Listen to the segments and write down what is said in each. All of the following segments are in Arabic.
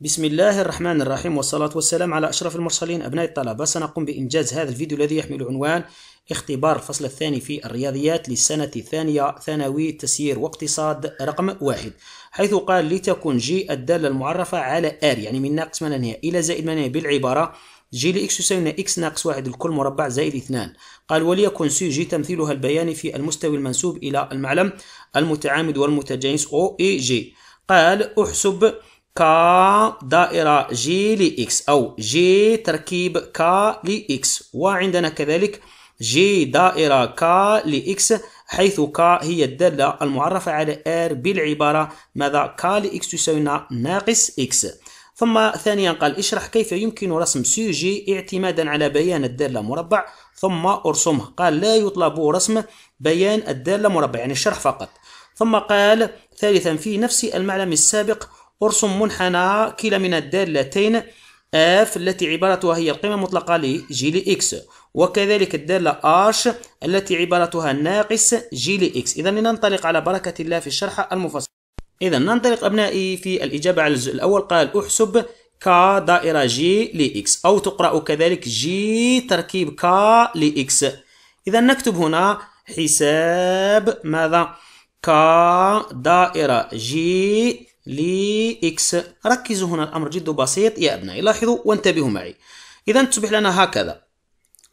بسم الله الرحمن الرحيم والصلاة والسلام على أشرف المرسلين أبناء الطلبة سنقوم بإنجاز هذا الفيديو الذي يحمل عنوان اختبار الفصل الثاني في الرياضيات للسنة الثانية ثانوي تسيير واقتصاد رقم واحد حيث قال لتكن جي الدالة المعرفة على آر يعني من ناقص ما نهاية إلى زائد ما نهاية بالعبارة جي لإكس يساوي إكس ناقص واحد الكل مربع زائد اثنان قال وليكن سي جي تمثيلها البياني في المستوي المنسوب إلى المعلم المتعامد والمتجانس أو إي جي قال أحسب كا دائرة جي لإكس أو جي تركيب كا لإكس وعندنا كذلك جي دائرة كا لإكس حيث كا هي الدالة المعرفة على R بالعبارة ماذا كا لإكس تساوي ناقص إكس ثم ثانيا قال اشرح كيف يمكن رسم جي اعتمادا على بيان الدالة مربع ثم ارسمه قال لا يطلب رسم بيان الدالة مربع يعني الشرح فقط ثم قال ثالثا في نفس المعلم السابق ارسم منحنى كلا من الدالتين F التي عبارتها هي القيمة المطلقة لجي لإكس وكذلك الدالة اش التي عبارتها ناقص جي لإكس إذا لننطلق على بركة الله في الشرح المفصل إذا ننطلق أبنائي في الإجابة على الجزء الأول قال أحسب ك دائرة جي لإكس أو تقرأ كذلك جي تركيب ك لإكس إذا نكتب هنا حساب ماذا ك دائرة جي لإكس ركزوا هنا الأمر جد بسيط يا أبنائي لاحظوا وانتبهوا معي إذا تصبح لنا هكذا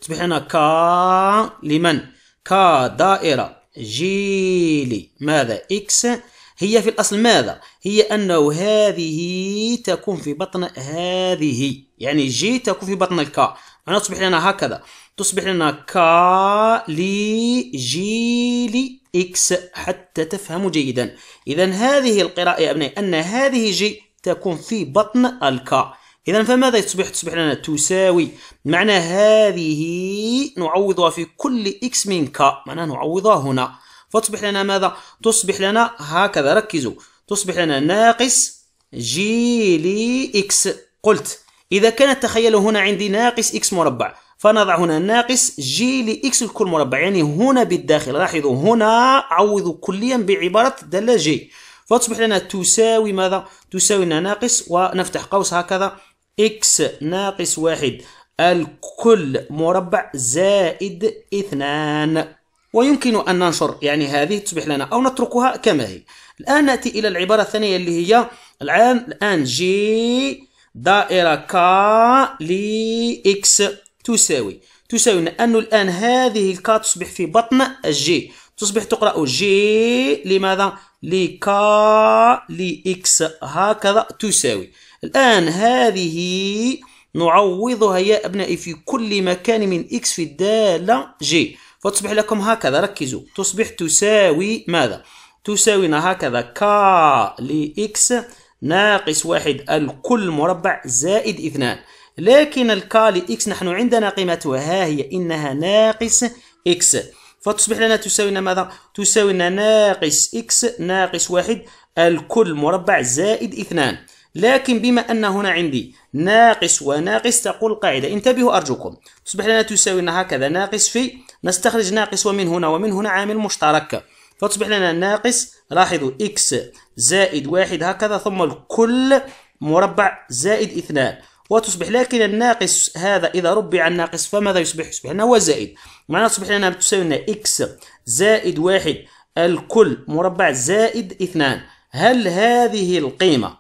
تصبح لنا كا لمن كا دائرة جيلي ماذا إكس هي في الأصل ماذا؟ هي أنه هذه تكون في بطن هذه يعني جي تكون في بطن الكا معناها تصبح لنا هكذا تصبح لنا كا لي جي لي إكس حتى تفهموا جيدا إذا هذه القراءة يا أبنائي أن هذه جي تكون في بطن الكا إذا فماذا تصبح؟ تصبح لنا تساوي معنى هذه نعوضها في كل إكس من كا معناها نعوضها هنا فتصبح لنا ماذا؟ تصبح لنا هكذا ركزوا تصبح لنا ناقص جي لإكس قلت إذا كانت تخيلوا هنا عندي ناقص إكس مربع فنضع هنا ناقص جي لإكس الكل مربع يعني هنا بالداخل لاحظوا هنا عوضوا كليا بعبارة دالة جي فتصبح لنا تساوي ماذا؟ تساوي لنا ناقص ونفتح قوس هكذا إكس ناقص واحد الكل مربع زائد اثنان ويمكن أن ننشر يعني هذه تصبح لنا أو نتركها كما هي الآن نأتي إلى العبارة الثانية اللي هي الآن الآن جي دائرة ك لإكس تساوي تساوي أن الآن هذه الكا تصبح في بطن الجي تصبح تقرأ جي لماذا؟ لكا لإكس هكذا تساوي الآن هذه نعوضها يا أبنائي في كل مكان من إكس في الدالة جي فتصبح لكم هكذا ركزوا تصبح تساوي ماذا؟ تساوينا هكذا كا لإكس ناقص واحد الكل مربع زائد اثنان لكن الكالي إكس نحن عندنا قيمتها ها هي إنها ناقص إكس فتصبح لنا تساوينا ماذا؟ تساوينا ناقص إكس ناقص واحد الكل مربع زائد اثنان لكن بما أن هنا عندي ناقص وناقص تقول القاعدة انتبهوا أرجوكم تصبح لنا تساوينا هكذا ناقص في نستخرج ناقص ومن هنا ومن هنا عامل مشترك فتصبح لنا ناقص لاحظوا إكس زائد واحد هكذا ثم الكل مربع زائد اثنان وتصبح لكن الناقص هذا إذا ربع الناقص فماذا يصبح؟ يصبح لنا هو زائد معناها تصبح لنا تساوي لنا إكس زائد واحد الكل مربع زائد اثنان هل هذه القيمة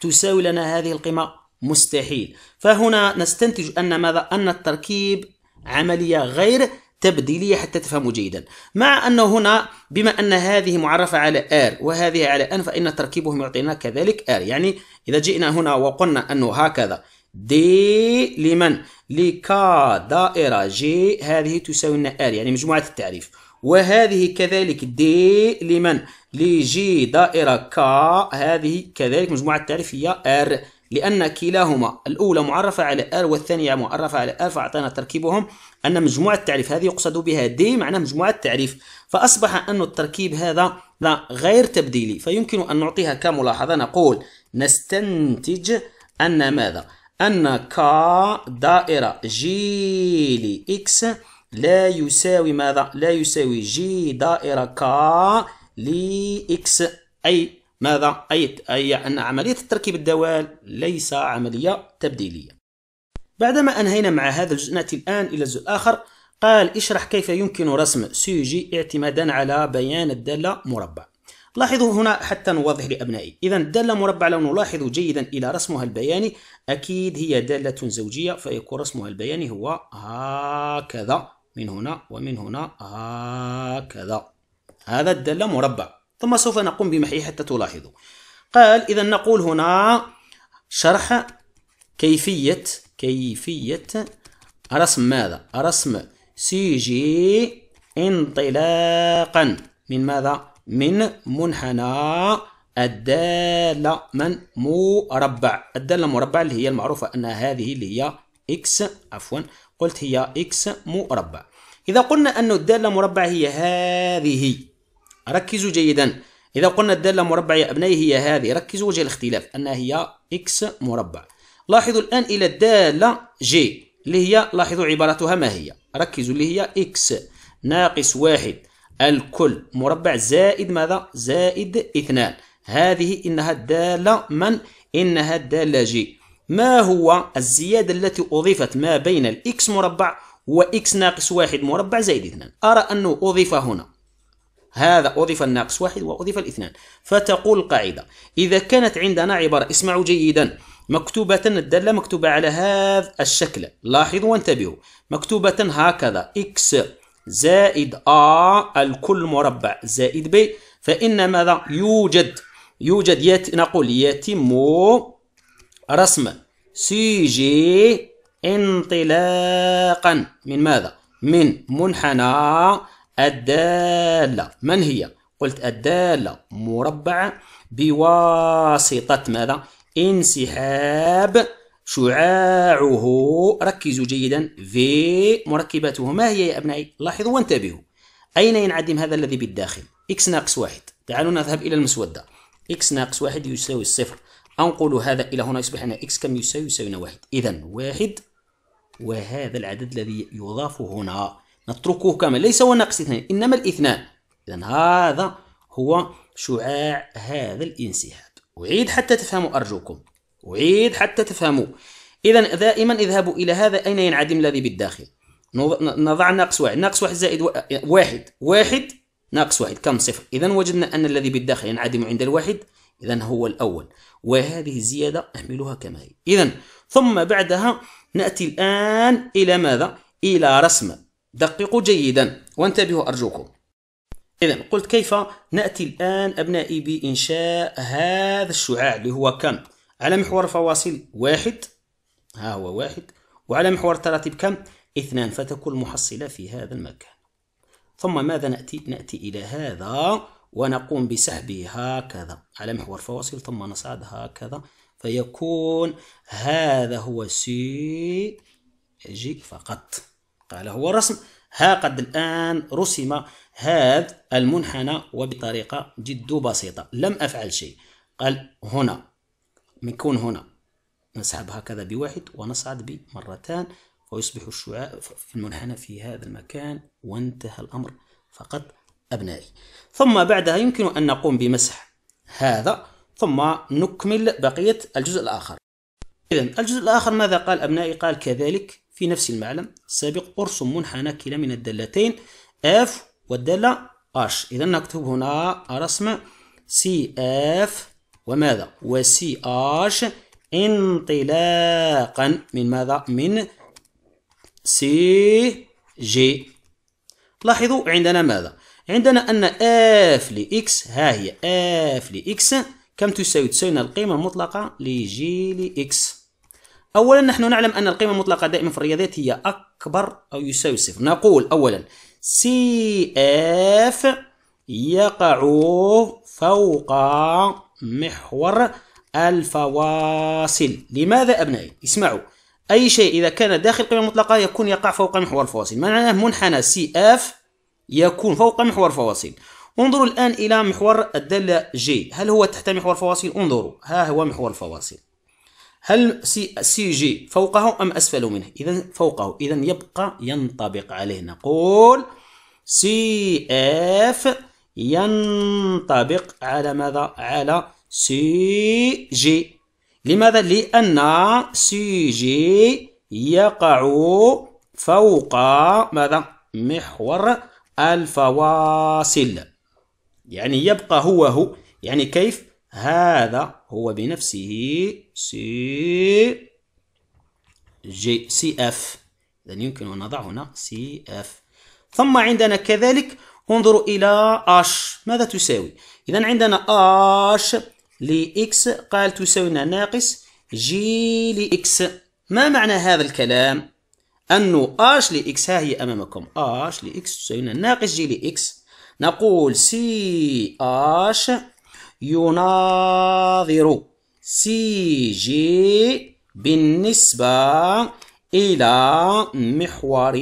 تساوي لنا هذه القيمة؟ مستحيل فهنا نستنتج أن ماذا؟ أن التركيب عملية غير تبديلية حتى تفهموا جيدا مع أنه هنا بما أن هذه معرفة على R وهذه على N فإن تركيبهم يعطينا كذلك R يعني إذا جئنا هنا وقلنا أنه هكذا دي لمن لكا دائرة جي هذه تساوي لنا R يعني مجموعة التعريف وهذه كذلك دي لمن لجي دائرة كا هذه كذلك مجموعة التعريف هي R لأن كلاهما الأولى معرفة على R والثانية معرفة على R فأعطينا تركيبهم أن مجموعة التعريف هذه يقصد بها D معنى مجموعة التعريف فأصبح أن التركيب هذا لا غير تبديلي فيمكن أن نعطيها كملاحظة نقول نستنتج أن ماذا؟ أن ك دائرة جي لإكس لا يساوي ماذا؟ لا يساوي جي دائرة ك لإكس أي ماذا؟ أي, أي أن عملية التركيب الدوال ليس عملية تبديلية بعدما أنهينا مع هذا الجزء نأتي الآن إلى الجزء الآخر قال اشرح كيف يمكن رسم سيجي اعتمادا على بيان الدالة مربع لاحظوا هنا حتى نوضح لأبنائي إذا الدالة مربع لو نلاحظ جيدا إلى رسمها البياني أكيد هي دالة زوجية فيكون رسمها البياني هو هكذا من هنا ومن هنا هكذا هذا الدالة مربع ثم سوف نقوم بمحيه حتى تلاحظوا قال إذا نقول هنا شرح كيفية كيفية رسم ماذا؟ رسم سي جي انطلاقا من ماذا؟ من منحنى الدالة من مربع الدالة مربع اللي هي المعروفة أن هذه اللي هي إكس عفوا قلت هي إكس مربع إذا قلنا أن الدالة مربع هي هذه ركزوا جيدا إذا قلنا الدالة مربع أبنائي هي هذه ركزوا وجه الاختلاف أنها هي إكس مربع لاحظوا الآن إلى الدالة جي اللي هي لاحظوا عبارتها ما هي ركزوا اللي هي إكس ناقص واحد الكل مربع زائد ماذا زائد اثنان هذه إنها الدالة من إنها الدالة جي ما هو الزيادة التي أضيفت ما بين الإكس مربع وإكس ناقص واحد مربع زائد اثنان أرى أنه أضيف هنا هذا أضيف الناقص واحد وأضيف الاثنان فتقول القاعدة إذا كانت عندنا عبارة اسمعوا جيدا مكتوبة الدالة مكتوبة على هذا الشكل لاحظوا وانتبهوا مكتوبة هكذا x زائد a الكل مربع زائد b فإن ماذا يوجد يوجد يت... نقول يتم رسم سي جي انطلاقا من ماذا من منحنى الدالة من هي؟ قلت الدالة مربعة بواسطة ماذا؟ انسحاب شعاعه ركزوا جيدا في مركباته ما هي يا أبنائي؟ لاحظوا وانتبهوا أين ينعدم هذا الذي بالداخل؟ x ناقص واحد تعالوا نذهب إلى المسودة x ناقص واحد يساوي الصفر أنقل هذا إلى هنا يصبح هنا x كم يساوي؟ يساوينا واحد إذا واحد وهذا العدد الذي يضاف هنا نتركه كما ليس هو ناقص اثنين إنما الاثنان إذا هذا هو شعاع هذا الانسحاب أعيد حتى تفهموا أرجوكم أعيد حتى تفهموا إذا دائما اذهبوا إلى هذا أين ينعدم الذي بالداخل نضع ناقص واحد ناقص واحد زائد واحد واحد ناقص واحد كم صفر إذا وجدنا أن الذي بالداخل ينعدم عند الواحد إذا هو الأول وهذه الزيادة أحملها كما هي إذا ثم بعدها نأتي الآن إلى ماذا؟ إلى رسم دققوا جيدا وانتبهوا أرجوكم إذا قلت كيف نأتي الآن أبنائي بإنشاء هذا الشعاع اللي هو كم على محور فواصل واحد ها هو واحد وعلى محور تراتب كم اثنان فتكون المحصلة في هذا المكان ثم ماذا نأتي نأتي إلى هذا ونقوم بسحبه هكذا على محور فواصل ثم نصعد هكذا فيكون هذا هو سي جي فقط قال هو رسم ها قد الآن رسم هذا المنحنى وبطريقة جد بسيطة لم أفعل شيء قال هنا نكون هنا نسحب هكذا بواحد ونصعد بمرتان ويصبح الشعاع في المنحنى في هذا المكان وانتهى الأمر فقط أبنائي ثم بعدها يمكن أن نقوم بمسح هذا ثم نكمل بقية الجزء الآخر إذا الجزء الآخر ماذا قال أبنائي قال كذلك في نفس المعلم السابق أرسم منحنى كلا من الدالتين اف والدالة اش إذا نكتب هنا رسم سي اف وماذا اش انطلاقا من ماذا من سي جي لاحظوا عندنا ماذا عندنا أن اف لإكس ها هي اف لإكس كم تساوي تساوي القيمة المطلقة لجي لإكس أولا نحن نعلم أن القيمة المطلقة دائما في الرياضيات هي أكبر أو يساوي صفر نقول أولا سي اف يقع فوق محور الفواصل لماذا أبنائي؟ اسمعوا أي شيء إذا كان داخل القيمة المطلقة يكون يقع فوق محور الفواصل معناه منحنى سي اف يكون فوق محور الفواصل انظروا الآن إلى محور الدالة جي هل هو تحت محور الفواصل؟ انظروا ها هو محور الفواصل هل سي, سي جي فوقه أم أسفل منه إذا فوقه إذا يبقى ينطبق عليه نقول سي اف ينطبق على ماذا على سي جي لماذا لأن سي جي يقع فوق ماذا محور الفواصل يعني يبقى هو هو يعني كيف هذا هو بنفسه سي جي سي اف إذا يمكن أن نضع هنا سي اف ثم عندنا كذلك انظروا إلى اش ماذا تساوي إذا عندنا اش لإكس قال تساوي ناقص جي لإكس ما معنى هذا الكلام؟ أنه اش لإكس ها هي أمامكم اش لإكس تساوي ناقص جي لإكس نقول سي اش يناظر سي جي بالنسبة إلى محور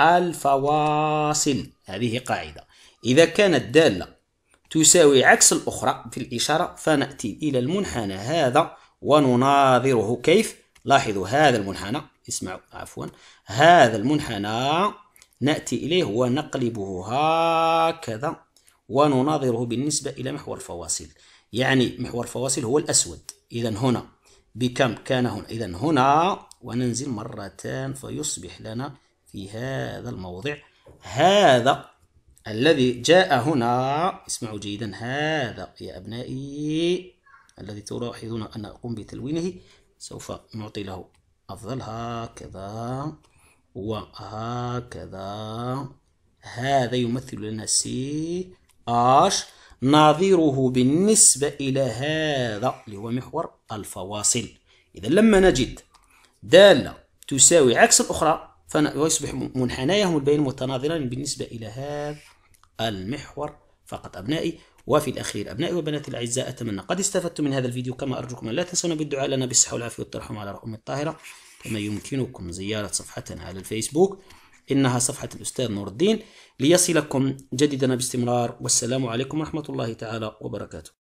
الفواصل هذه قاعدة إذا كانت دالة تساوي عكس الأخرى في الإشارة فنأتي إلى المنحنى هذا ونناظره كيف لاحظوا هذا المنحنى اسمعوا عفوا هذا المنحنى نأتي إليه ونقلبه هكذا ونناظره بالنسبة إلى محور الفواصل يعني محور الفواصل هو الأسود إذا هنا بكم كان هنا إذا هنا وننزل مرتان فيصبح لنا في هذا الموضع هذا الذي جاء هنا اسمعوا جيدا هذا يا أبنائي الذي تلاحظون أن أقوم بتلوينه سوف نعطي له أفضل هكذا وهكذا هذا يمثل لنا سي آش نظيره بالنسبة إلى هذا اللي هو محور الفواصل إذا لما نجد دالة تساوي عكس الأخرى فيصبح منحنايهم البين متناظران بالنسبة إلى هذا المحور فقط أبنائي وفي الأخير أبنائي وبناتي الأعزاء أتمنى قد استفدتم من هذا الفيديو كما أرجوكم لا تنسون بالدعاء لنا بالصحة والعافية والترحم على رحم الطاهرة كما يمكنكم زيارة صفحتنا على الفيسبوك إنها صفحة الأستاذ نور الدين ليصلكم جديدا باستمرار والسلام عليكم ورحمة الله تعالى وبركاته